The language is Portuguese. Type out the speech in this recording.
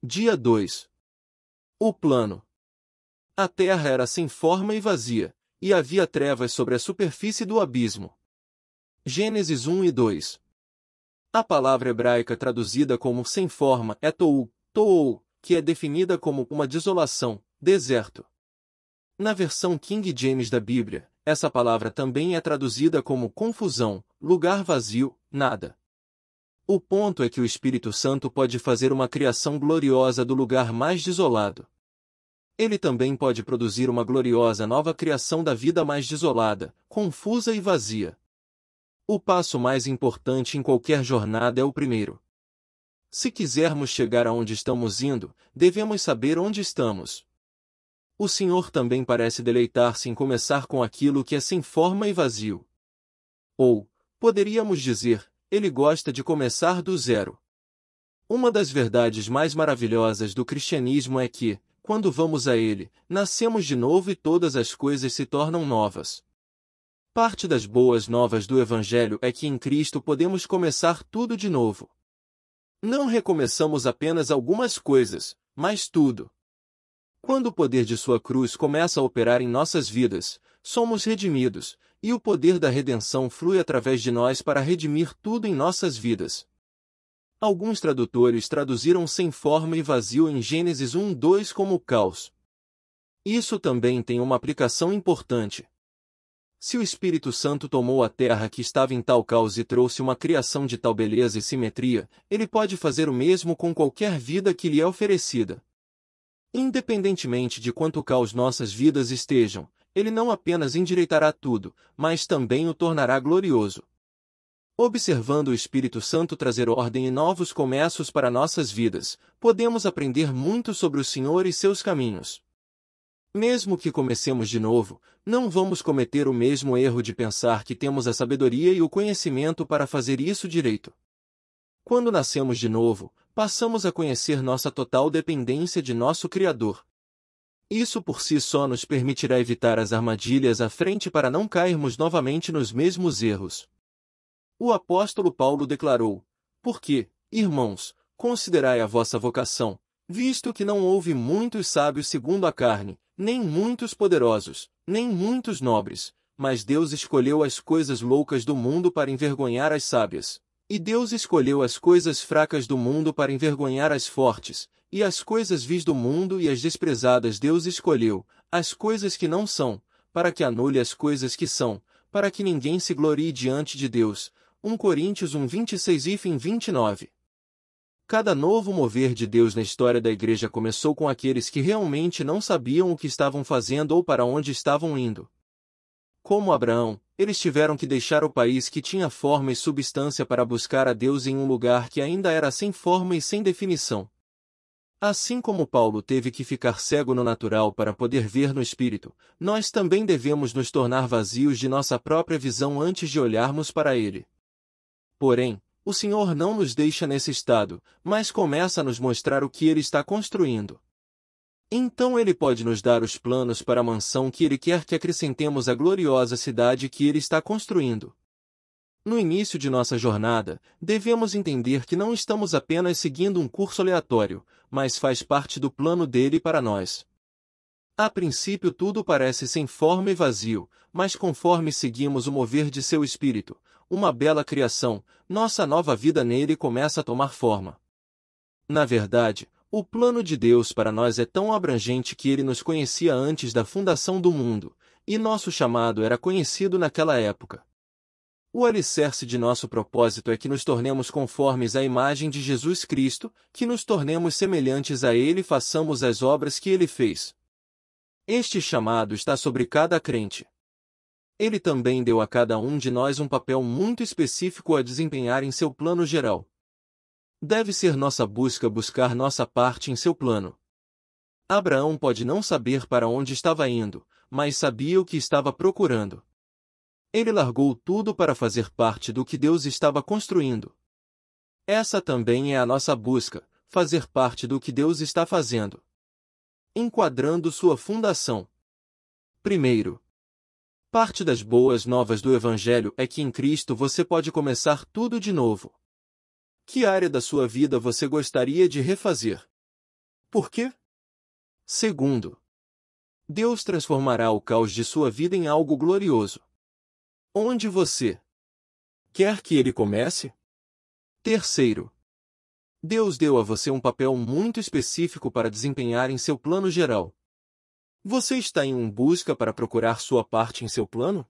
Dia 2 O plano. A terra era sem forma e vazia, e havia trevas sobre a superfície do abismo. Gênesis 1 e 2 A palavra hebraica traduzida como sem forma é tou, tou, que é definida como uma desolação, deserto. Na versão King James da Bíblia, essa palavra também é traduzida como confusão, lugar vazio, nada. O ponto é que o Espírito Santo pode fazer uma criação gloriosa do lugar mais desolado. Ele também pode produzir uma gloriosa nova criação da vida mais desolada, confusa e vazia. O passo mais importante em qualquer jornada é o primeiro. Se quisermos chegar aonde estamos indo, devemos saber onde estamos. O Senhor também parece deleitar-se em começar com aquilo que é sem forma e vazio. Ou, poderíamos dizer, ele gosta de começar do zero. Uma das verdades mais maravilhosas do cristianismo é que, quando vamos a ele, nascemos de novo e todas as coisas se tornam novas. Parte das boas novas do Evangelho é que em Cristo podemos começar tudo de novo. Não recomeçamos apenas algumas coisas, mas tudo. Quando o poder de sua cruz começa a operar em nossas vidas, somos redimidos, e o poder da redenção flui através de nós para redimir tudo em nossas vidas. Alguns tradutores traduziram sem forma e vazio em Gênesis 1:2 como caos. Isso também tem uma aplicação importante. Se o Espírito Santo tomou a terra que estava em tal caos e trouxe uma criação de tal beleza e simetria, ele pode fazer o mesmo com qualquer vida que lhe é oferecida. Independentemente de quanto caos nossas vidas estejam, ele não apenas endireitará tudo, mas também o tornará glorioso. Observando o Espírito Santo trazer ordem e novos começos para nossas vidas, podemos aprender muito sobre o Senhor e seus caminhos. Mesmo que comecemos de novo, não vamos cometer o mesmo erro de pensar que temos a sabedoria e o conhecimento para fazer isso direito. Quando nascemos de novo, passamos a conhecer nossa total dependência de nosso Criador. Isso por si só nos permitirá evitar as armadilhas à frente para não cairmos novamente nos mesmos erros. O apóstolo Paulo declarou: Porque, irmãos, considerai a vossa vocação, visto que não houve muitos sábios segundo a carne, nem muitos poderosos, nem muitos nobres, mas Deus escolheu as coisas loucas do mundo para envergonhar as sábias. E Deus escolheu as coisas fracas do mundo para envergonhar as fortes, e as coisas vis do mundo e as desprezadas Deus escolheu, as coisas que não são, para que anule as coisas que são, para que ninguém se glorie diante de Deus. 1 Coríntios 1 26 e 29 Cada novo mover de Deus na história da igreja começou com aqueles que realmente não sabiam o que estavam fazendo ou para onde estavam indo. Como Abraão, eles tiveram que deixar o país que tinha forma e substância para buscar a Deus em um lugar que ainda era sem forma e sem definição. Assim como Paulo teve que ficar cego no natural para poder ver no espírito, nós também devemos nos tornar vazios de nossa própria visão antes de olharmos para ele. Porém, o Senhor não nos deixa nesse estado, mas começa a nos mostrar o que ele está construindo. Então ele pode nos dar os planos para a mansão que ele quer que acrescentemos à gloriosa cidade que ele está construindo. No início de nossa jornada, devemos entender que não estamos apenas seguindo um curso aleatório, mas faz parte do plano dele para nós. A princípio tudo parece sem forma e vazio, mas conforme seguimos o mover de seu espírito, uma bela criação, nossa nova vida nele começa a tomar forma. Na verdade, o plano de Deus para nós é tão abrangente que ele nos conhecia antes da fundação do mundo, e nosso chamado era conhecido naquela época. O alicerce de nosso propósito é que nos tornemos conformes à imagem de Jesus Cristo, que nos tornemos semelhantes a Ele e façamos as obras que Ele fez. Este chamado está sobre cada crente. Ele também deu a cada um de nós um papel muito específico a desempenhar em seu plano geral. Deve ser nossa busca buscar nossa parte em seu plano. Abraão pode não saber para onde estava indo, mas sabia o que estava procurando. Ele largou tudo para fazer parte do que Deus estava construindo. Essa também é a nossa busca, fazer parte do que Deus está fazendo. Enquadrando sua fundação. Primeiro, parte das boas novas do Evangelho é que em Cristo você pode começar tudo de novo. Que área da sua vida você gostaria de refazer? Por quê? Segundo, Deus transformará o caos de sua vida em algo glorioso. Onde você quer que ele comece? Terceiro, Deus deu a você um papel muito específico para desempenhar em seu plano geral. Você está em um busca para procurar sua parte em seu plano?